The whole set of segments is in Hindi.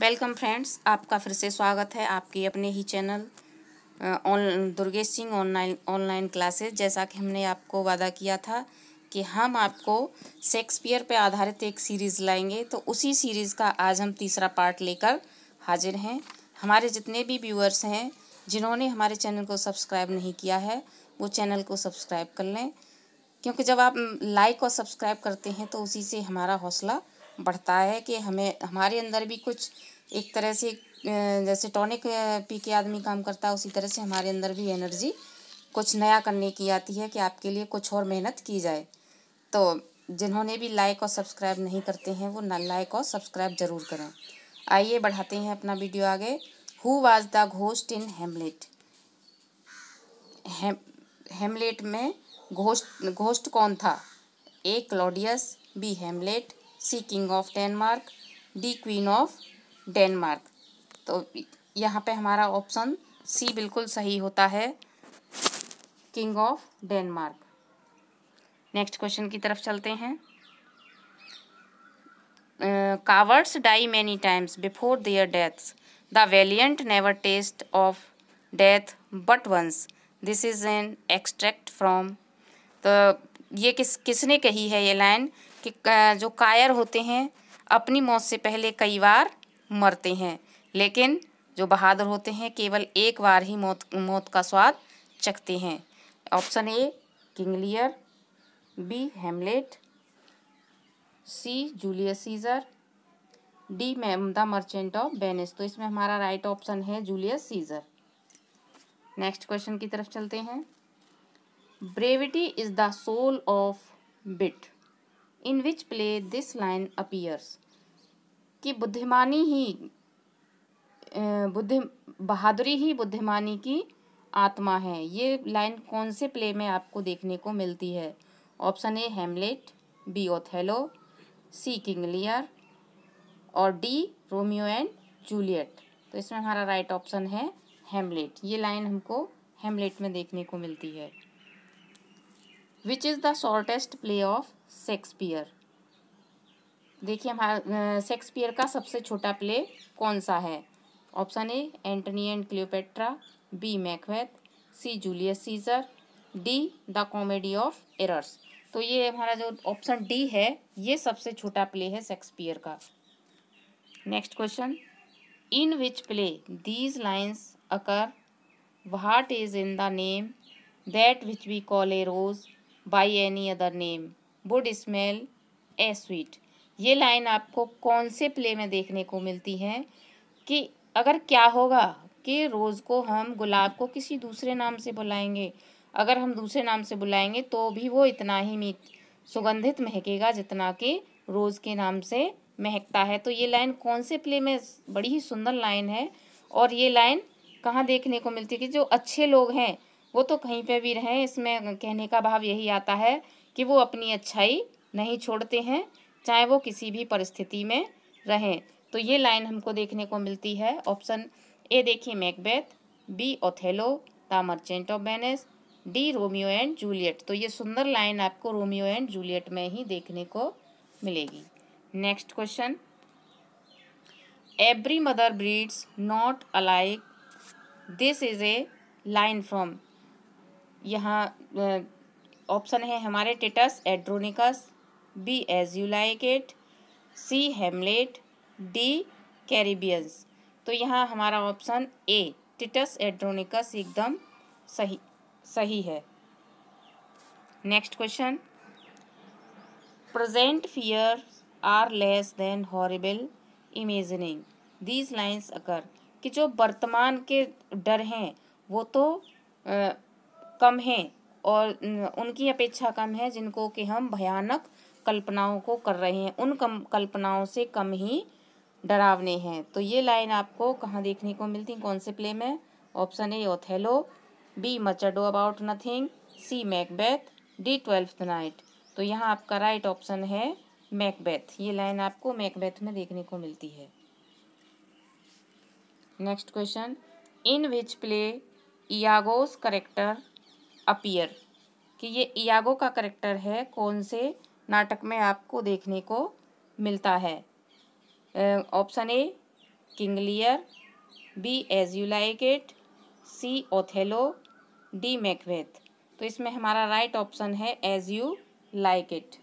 वेलकम फ्रेंड्स आपका फिर से स्वागत है आपके अपने ही channel on Durgesh Singh online online classes जैसा कि हमने आपको वादा किया था कि हम आपको शेक्सपियर पर आधारित एक सीरीज़ लाएंगे तो उसी सीरीज़ का आज हम तीसरा पार्ट लेकर हाजिर हैं हमारे जितने भी व्यूअर्स हैं जिन्होंने हमारे चैनल को सब्सक्राइब नहीं किया है वो चैनल को सब्सक्राइब कर लें क्योंकि जब आप लाइक और सब्सक्राइब करते हैं तो उसी से हमारा हौसला बढ़ता है कि हमें हमारे अंदर भी कुछ एक तरह से जैसे टॉनिक पी के आदमी काम करता है उसी तरह से हमारे अंदर भी एनर्जी कुछ नया करने की आती है कि आपके लिए कुछ और मेहनत की जाए तो जिन्होंने भी लाइक और सब्सक्राइब नहीं करते हैं वो लाइक और सब्सक्राइब ज़रूर करें आइए बढ़ाते हैं अपना वीडियो आगे who was the ghost in Hamlet Hamlet में घोस्ट घोस्ट कौन था A Claudius B Hamlet C king of Denmark D queen of Denmark तो यहाँ पे हमारा ऑप्शन सी बिल्कुल सही होता है king of Denmark next question की तरफ चलते हैं cowards die many times before their deaths the valiant never taste of death but once this is an extract from तो ये किस किसने कही है ये लाइन कि जो कायर होते हैं अपनी मौत से पहले कई बार मरते हैं लेकिन जो बहादुर होते हैं केवल एक बार ही मौत मौत का स्वाद चखते हैं option A King Lear B Hamlet C Julius Caesar D ma'am the merchant of Venice तो इसमें हमारा राइट ऑप्शन है जूलियस सीज़र नेक्स्ट क्वेश्चन की तरफ चलते हैं brevity is the soul of wit in which play this line appears कि बुद्धिमानी ही बुद्धि बहादुरी ही बुद्धिमानी की आत्मा है ये लाइन कौन से प्ले में आपको देखने को मिलती है option A Hamlet B Othello C King Lear और डी रोमियो एंड जूलियट तो इसमें हमारा राइट ऑप्शन है हेमलेट ये लाइन हमको हेमलेट में देखने को मिलती है which is the shortest play of Shakespeare देखिए हमारा शेक्सपियर का सबसे छोटा प्ले कौन सा है option A Antony and Cleopatra B Macbeth C Julius Caesar D the comedy of errors तो ये हमारा जो ऑप्शन डी है ये सबसे छोटा प्ले है शेक्सपियर का next question in which play these lines occur what is in the name that which we call a rose by any other name would smell a sweet ये लाइन आपको कौन से प्ले में देखने को मिलती है कि अगर क्या होगा कि रोज़ को हम गुलाब को किसी दूसरे नाम से बुलाएंगे अगर हम दूसरे नाम से बुलाएंगे तो भी वो इतना ही मीठ सुगंधित महकेगा जितना कि रोज़ के नाम से महकता है तो ये लाइन कौन से प्ले में बड़ी ही सुंदर लाइन है और ये लाइन कहाँ देखने को मिलती है कि जो अच्छे लोग हैं वो तो कहीं पे भी रहें इसमें कहने का भाव यही आता है कि वो अपनी अच्छाई नहीं छोड़ते हैं चाहे वो किसी भी परिस्थिति में रहें तो ये लाइन हमको देखने को मिलती है ऑप्शन ए देखिए Macbeth B Othello the merchant of Venice D Romeo and Juliet तो ये सुंदर लाइन आपको रोमियो एंड जूलियट में ही देखने को मिलेगी next question every mother breeds not alike this is a line from यहाँ ऑप्शन है हमारे Titus Andronicus B as you like it C Hamlet D Caribbeans तो यहाँ हमारा ऑप्शन ए टिटस एड्रोनिकस एकदम सही सही है next question present fears are less than horrible imaginings these lines occur कि जो वर्तमान के डर हैं वो तो आ, कम हैं और उनकी अपेक्षा कम है जिनको कि हम भयानक कल्पनाओं को कर रहे हैं उन कम कल्पनाओं से कम ही डरावने हैं तो ये लाइन आपको कहाँ देखने को मिलती कौन से प्ले में option A Othello B much ado about nothing C Macbeth D twelfth night तो यहाँ आपका राइट ऑप्शन है मैकबैथ ये लाइन आपको मैकबैथ में देखने को मिलती है next question in which play Iago's character appear कि ये इयागो का करेक्टर है कौन से नाटक में आपको देखने को मिलता है option A King Lear B as you like it C Othello D Macbeth तो इसमें हमारा राइट right ऑप्शन है as you like it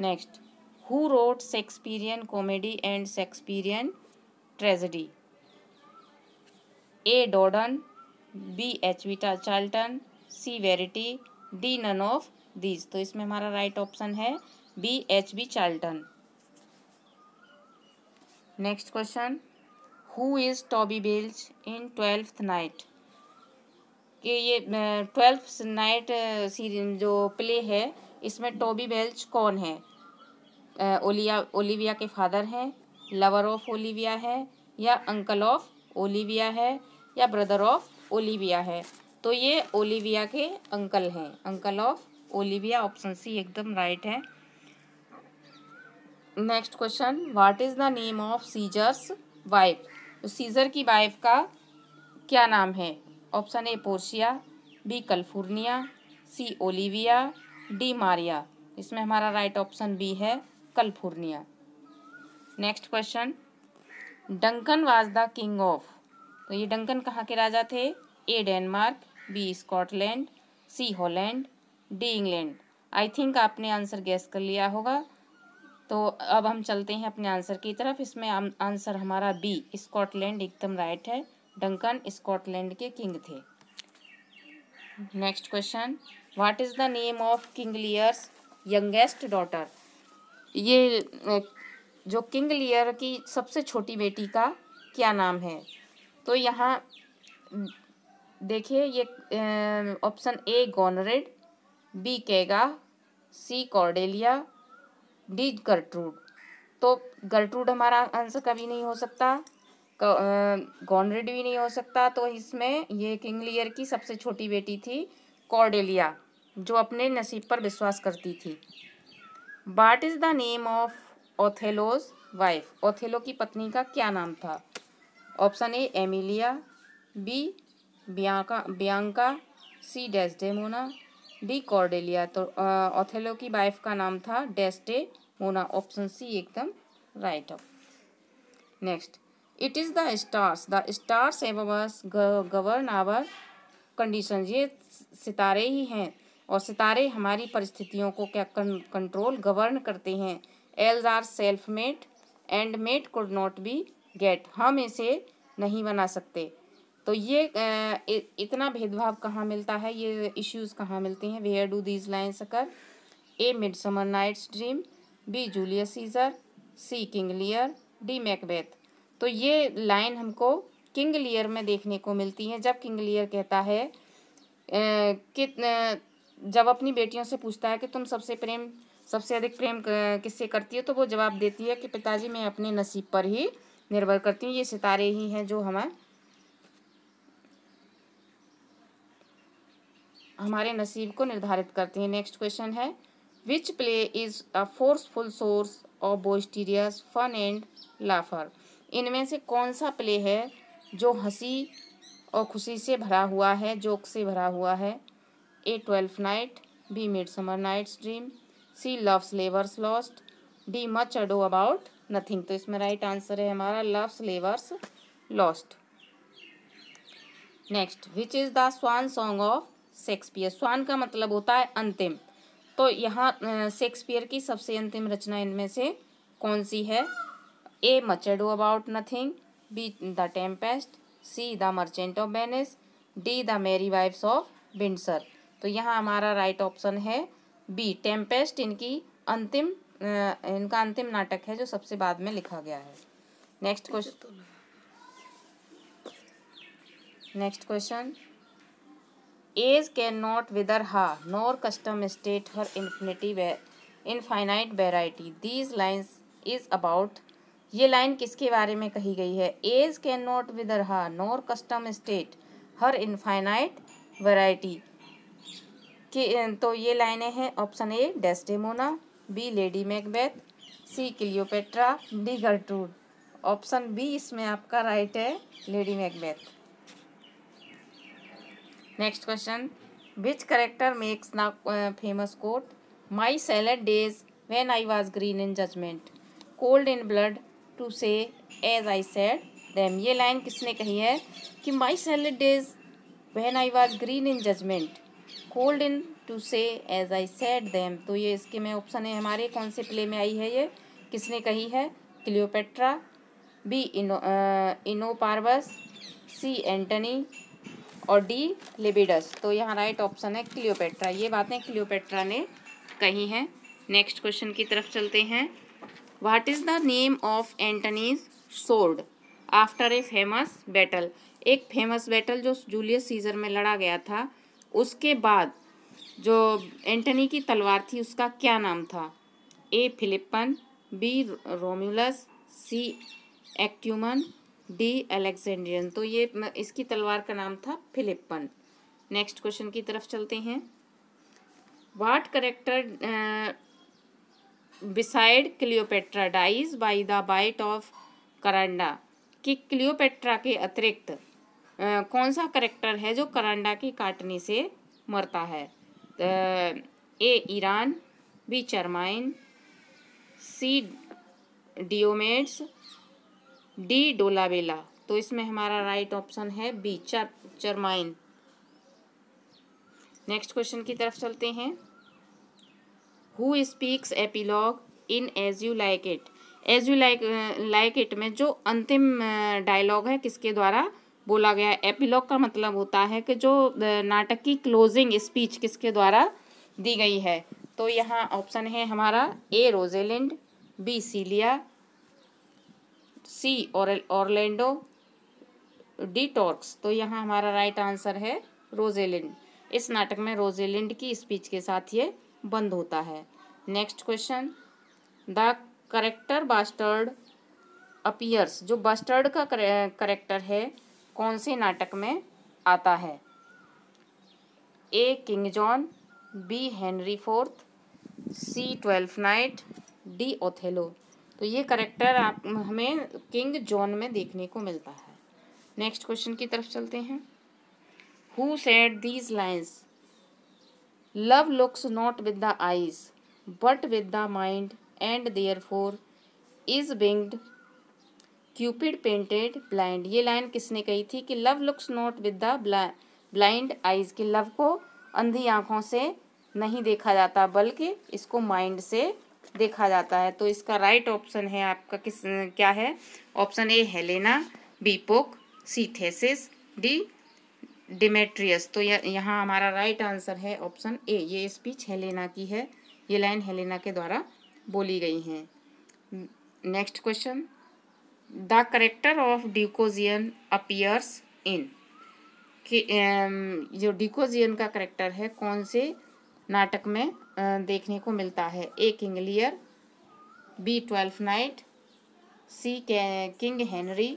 next who wrote Shakespearean comedy and Shakespearean tragedy A Dowden B H Vita Charlton C Verity D none of these तो इसमें हमारा राइट ऑप्शन है B H B Charlton next question who is Toby Belch in twelfth night कि ये ट्वेल्थ नाइट सीरीज जो प्ले है इसमें टॉबी बेल्च कौन है ओलिया ओलिविया के फादर हैं लवर ऑफ ओलिविया है या अंकल ऑफ ओलिविया है या ब्रदर ऑफ ओलिविया है तो ये ओलिविया के अंकल हैं uncle of Olivia option C एकदम राइट है next question what is the name of Caesar's wife तो सीजर की वाइफ का क्या नाम है option A Portia B Calpurnia C Olivia D Maria इसमें हमारा राइट ऑप्शन बी है Calpurnia next question Duncan was the king of तो ये डंकन कहाँ के राजा थे A Denmark B Scotland C Holland D England I think आपने आंसर गैस कर लिया होगा तो अब हम चलते हैं अपने आंसर की तरफ इसमें आंसर हमारा बी स्कॉटलैंड एकदम राइट है डंकन स्कॉटलैंड के किंग थे next question what is the name of King Lear's youngest daughter ये जो किंग लियर की सबसे छोटी बेटी का क्या नाम है तो यहाँ देखिए ये ऑप्शन ए गॉनरेड बी केगा सी कॉर्डेलिया डी गर्ट्रूड तो गर्ट्रूड हमारा आंसर कभी नहीं हो सकता गॉनरेड भी नहीं हो सकता तो इसमें ये किंग लियर की सबसे छोटी बेटी थी कॉर्डेलिया जो अपने नसीब पर विश्वास करती थी what is the name of Othello's wife Othello की पत्नी का क्या नाम था option A Emilia B Bianca Bianca C Desdemona D Cordelia तो ऑथेलो की वाइफ का नाम था डेस्टे मोना ऑप्शन सी एकदम right of next it is the stars the stars above govern our conditions ये सितारे ही हैं और सितारे हमारी परिस्थितियों को क्या कंट्रोल गवर्न करते हैं else are self made and made could not beget हम इसे नहीं बना सकते तो ये इतना भेदभाव कहाँ मिलता है ये इश्यूज कहाँ मिलते हैं where do these lines occur A midsummer night's dream B Julius Caesar C King Lear D Macbeth तो ये लाइन हमको किंग लियर में देखने को मिलती है जब किंग लियर कहता है कि जब अपनी बेटियों से पूछता है कि तुम सबसे प्रेम सबसे अधिक प्रेम किससे करती हो तो वो जवाब देती है कि पिताजी मैं अपने नसीब पर ही निर्भर करती हूँ ये सितारे ही हैं जो हमें हमारे नसीब को निर्धारित करते हैं नेक्स्ट क्वेश्चन है which play is a forceful source of boisterous fun and laughter इनमें से कौन सा प्ले है जो हंसी और खुशी से भरा हुआ है जोक से भरा हुआ है A twelfth night B midsummer night's dream C love's labour's lost D much ado about nothing तो इसमें राइट आंसर है हमारा love's labour's lost next which is the swan song of Shakespeare swan का मतलब होता है अंतिम तो यहाँ शेक्सपियर की सबसे अंतिम रचना इनमें से कौन सी है A much ado about nothing B the tempest C the merchant of Venice D the merry wives of Windsor तो यहाँ हमारा राइट ऑप्शन है बी टेम्पेस्ट इनकी अंतिम इनका अंतिम नाटक है जो सबसे बाद में लिखा गया है next question next question age can not wither her nor custom stale her infinity infinite variety these lines is about ये लाइन किसके बारे में कही गई है as can not wither her nor custom stale her infinite variety कि तो ये लाइनें हैं option A Desdemona B lady Macbeth C Cleopatra D Gertrude option B इसमें आपका राइट है lady Macbeth next question which character makes an famous quote my salad days when I was green in judgment cold in blood to say as I said them ये लाइन किसने कही है कि my salad days when I was green in judgment cold in to say as I set them तो ये इसके में ऑप्शन है हमारे कौन से प्ले में आई है ये किसने कही है Cleopatra B Eno Eno C Antony और डी लेबिडस तो यहाँ राइट ऑप्शन है क्लियोपेट्रा ये बातें क्लियोपेट्रा ने कही हैं नेक्स्ट क्वेश्चन की तरफ चलते हैं what is the name of Antony's sword after a famous battle एक फेमस बैटल जो जूलियस सीजर में लड़ा गया था उसके बाद जो एंटनी की तलवार थी उसका क्या नाम था A Philippan B Romulus C Actiuman D Alexandrian तो ये इसकी तलवार का नाम था फिलिपन नेक्स्ट क्वेश्चन की तरफ चलते हैं what character beside Cleopatra dies by the bite of करंडा कि क्लियोपेट्रा के अतिरिक्त uh, कौन सा करेक्टर है जो करंडा के काटने से मरता है A Iras B Charmian C Diomedes D Dolabella तो इसमें हमारा राइट ऑप्शन है बी चर चरमाइन नेक्स्ट क्वेश्चन की तरफ चलते हैं who speaks epilogue in as you like it as you like like it में जो अंतिम डायलॉग है किसके द्वारा बोला गया है एपिलॉग का मतलब होता है कि जो नाटक की क्लोजिंग स्पीच किसके द्वारा दी गई है तो यहाँ ऑप्शन है हमारा A Rosalind B Celia C Orlando D Torks तो यहाँ हमारा राइट आंसर है रोजेलैंड इस नाटक में रोजेलैंड की स्पीच के साथ ये बंद होता है next question the character bastard appears जो बास्टर्ड का करेक्टर है कौन से नाटक में आता है A King John B Henry fourth C twelfth night D Othello तो ये करेक्टर आप हमें किंग जॉन में देखने को मिलता है नेक्स्ट क्वेश्चन की तरफ चलते हैं who said these lines love looks not with the eyes but with the mind and therefore is winged Cupid painted blind ये लाइन किसने कही थी कि love looks not with the blind eyes कि लव को अंधी आँखों से नहीं देखा जाता बल्कि इसको माइंड से देखा जाता है तो इसका राइट ऑप्शन है आपका किस क्या है ऑप्शन ए हेलेना बी पोक सी थेसिस डी डिमेट्रियस तो यहाँ हमारा राइट आंसर है ऑप्शन ए ये स्पीच हेलेना की है ये लाइन हेलेना के द्वारा बोली गई हैं next question the character of डिकोजियन अपियर्स इन कि um, जो डिकोजियन का करेक्टर है कौन से नाटक में uh, देखने को मिलता है A King Lear B Twelfth Night C King Henry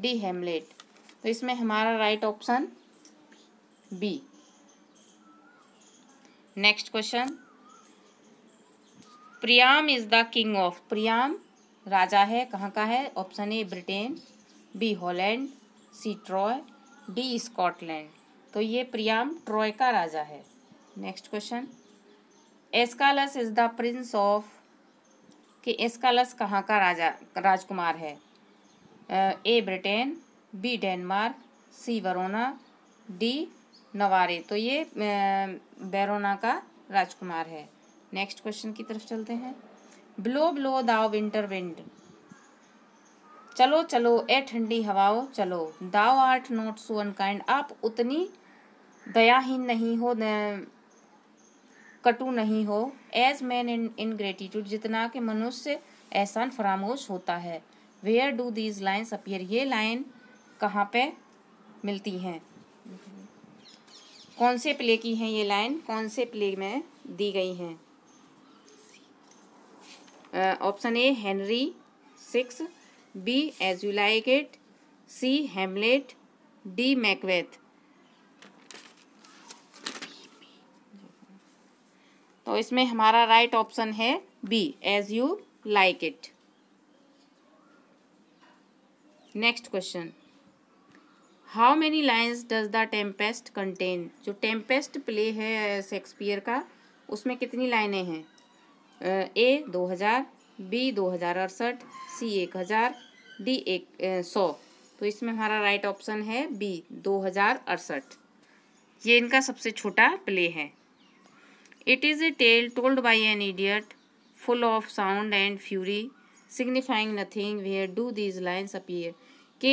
D Hamlet तो इसमें हमारा right option B next question Priam is the king of Priam राजा है कहाँ का है option A Britain B Holland C Troy D Scotland तो ये प्रियाम ट्रॉय का राजा है next question Escalus is the prince of कि एस्कालस कहाँ का राजा राजकुमार है A Britain B Denmark C वरोना D Navarre तो ये वेरोना का राजकुमार है नेक्स्ट क्वेश्चन की तरफ चलते हैं blow blow thou winter wind चलो चलो ए ठंडी हवाओ चलो दाओ आर्ट नॉट सो अनकाइंड आप उतनी दयाहीन नहीं हो कटु नहीं हो as man in ingratitude जितना कि मनुष्य एहसान फरामोश होता है where do these lines appear ये लाइन कहाँ पे मिलती हैं कौन से प्ले की हैं ये लाइन कौन से प्ले में दी गई हैं option A Henry six B as you like it C Hamlet D Macbeth तो इसमें हमारा राइट right ऑप्शन है B as you like it next question how many lines does the Tempest contain जो टेम्पेस्ट प्ले है शेक्सपियर का उसमें कितनी लाइनें हैं ए दो हज़ार बी दो हज़ार अड़सठ सी एक हज़ार डी एक सौ तो इसमें हमारा राइट ऑप्शन है बी दो हज़ार अड़सठ ये इनका सबसे छोटा प्ले है it is a tale told by an idiot full of sound and fury signifying nothing where do these lines appear कि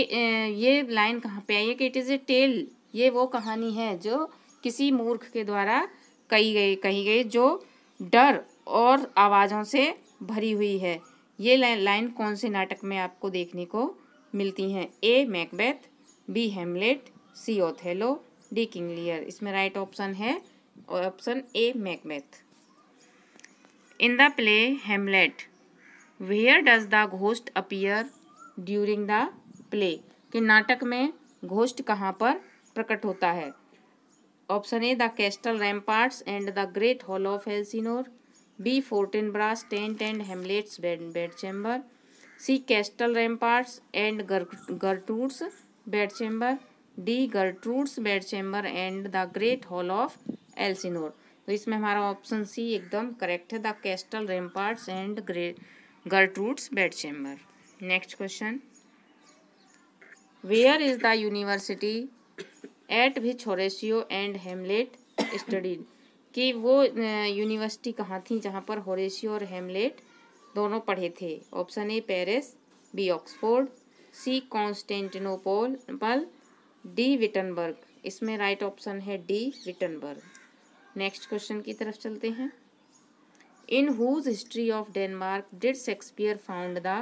ये लाइन कहाँ पे आई है कि इट इज़ ए टेल ये वो कहानी है जो किसी मूर्ख के द्वारा कही गई कही गई जो डर और आवाज़ों से भरी हुई है ये लाइन कौन से नाटक में आपको देखने को मिलती हैं A Macbeth B Hamlet C Othello D King Lear इसमें राइट ऑप्शन है और option A Macbeth in the play Hamlet where does the ghost appear during the play कि नाटक में घोष्ट कहाँ पर प्रकट होता है option A the castle ramparts and the great hall of Elsinore B Fortinbras tent and Hamlet's bed chamber C castle ramparts and Gertrude's bed chamber D गर्टूड्स bed chamber and the great hall of Elsinore तो इसमें हमारा ऑप्शन सी एकदम करेक्ट है the castle ramparts and great Gertrude's bed chamber next question where is the university at which Horatio and Hamlet studied कि वो यूनिवर्सिटी कहाँ थी जहाँ पर होरेशियो और हेमलेट दोनों पढ़े थे option A Paris B Oxford C Constantinople पल डी विटनबर्ग इसमें राइट ऑप्शन है डी विटनबर्ग नेक्स्ट क्वेश्चन की तरफ चलते हैं in whose history of Denmark did Shakespeare found the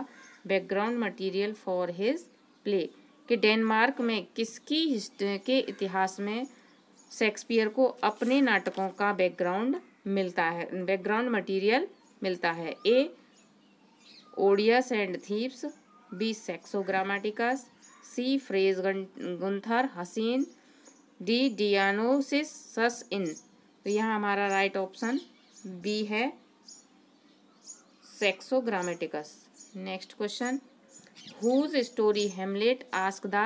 background material for his play कि डेनमार्क में किसकी के इतिहास में शेक्सपियर को अपने नाटकों का बैकग्राउंड मिलता है बैकग्राउंड मटेरियल मिलता है A Oedipus and Thebes B Saxo C फ्रेज गुंथर हसीन डी डियानोसिस सस इन तो यहाँ हमारा राइट ऑप्शन बी है Saxo Grammaticus next question whose story Hamlet ask the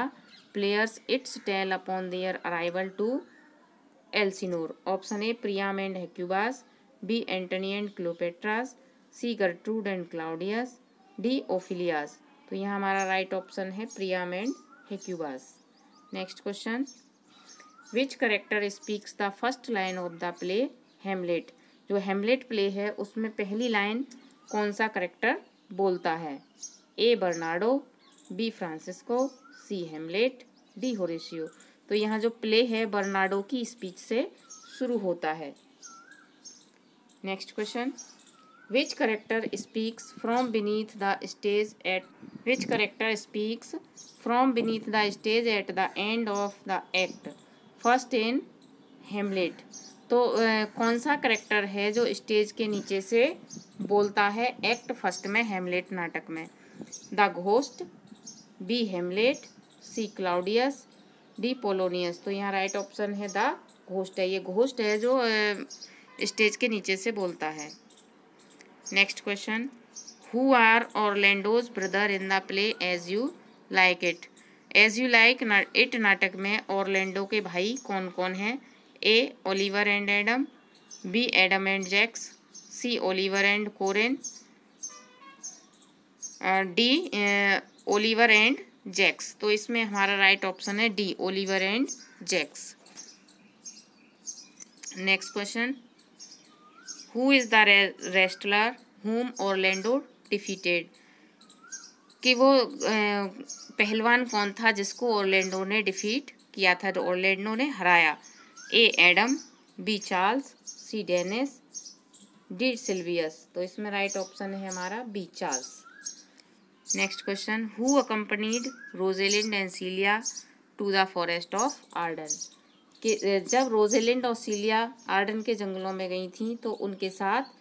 players its tell upon their arrival to Elsinore option A Priam and Hecuba's B Antony and Cleopatra's C Gertrude and Claudius D Ophelia's तो यह हमारा राइट ऑप्शन है Priam and Hecuba's next question which character speaks the first line of the play Hamlet जो हेमलेट प्ले है उसमें पहली लाइन कौन सा करेक्टर बोलता है A Bernardo B Francisco C Hamlet D Horatio तो यहाँ जो प्ले है बर्नाडो की स्पीच से शुरू होता है next question which character speaks from beneath the stage at which character speaks from beneath the stage at the end of the act first in Hamlet तो कौन सा करेक्टर है जो स्टेज के नीचे से बोलता है एक्ट फर्स्ट में हेमलेट नाटक में the ghost B Hamlet C Claudius D Polonius तो यहाँ राइट ऑप्शन है द घोष्ट है ये घोष्ट है जो स्टेज के नीचे से बोलता है next question who are Orlando's brother in the play as you like it as you like it नाटक में ऑर्लैंडो के भाई कौन कौन हैं A Oliver and Adam B Adam and Jaques C Oliver and Corin D Oliver and Jaques तो इसमें हमारा राइट ऑप्शन है D Oliver and Jaques next question who is the wrestler whom Orlando defeated कि वो पहलवान कौन था जिसको ओरलैंडो ने डिफीट किया था तो ओरलैंडो ने हराया A Adam B Charles C Dennis D Silvius तो इसमें राइट ऑप्शन है हमारा B Charles next question who accompanied Rosalind and Celia to the forest of Arden के जब रोजेलिंड और सीलिया आर्डन के जंगलों में गई थी तो उनके साथ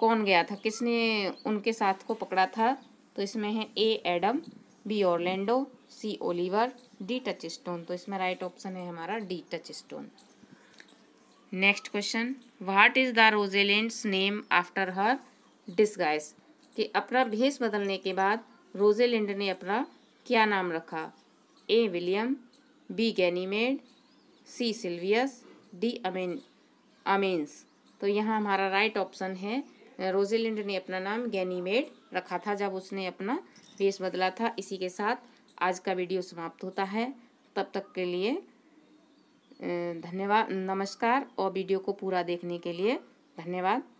कौन गया था किसने उनके साथ को पकड़ा था तो इसमें है A Adam B Orlando C Oliver D Touchstone तो इसमें राइट ऑप्शन है हमारा D Touchstone next question what is the Rosalind's name after her disguise कि अपना भेस बदलने के बाद रोजेलिंड ने अपना क्या नाम रखा A William B Ganymede C Silvius D अमेन अमेन्स तो यहाँ हमारा राइट ऑप्शन है रोजेलिंड ने अपना नाम गैनीमेड रखा था जब उसने अपना वेश बदला था इसी के साथ आज का वीडियो समाप्त होता है तब तक के लिए धन्यवाद नमस्कार और वीडियो को पूरा देखने के लिए धन्यवाद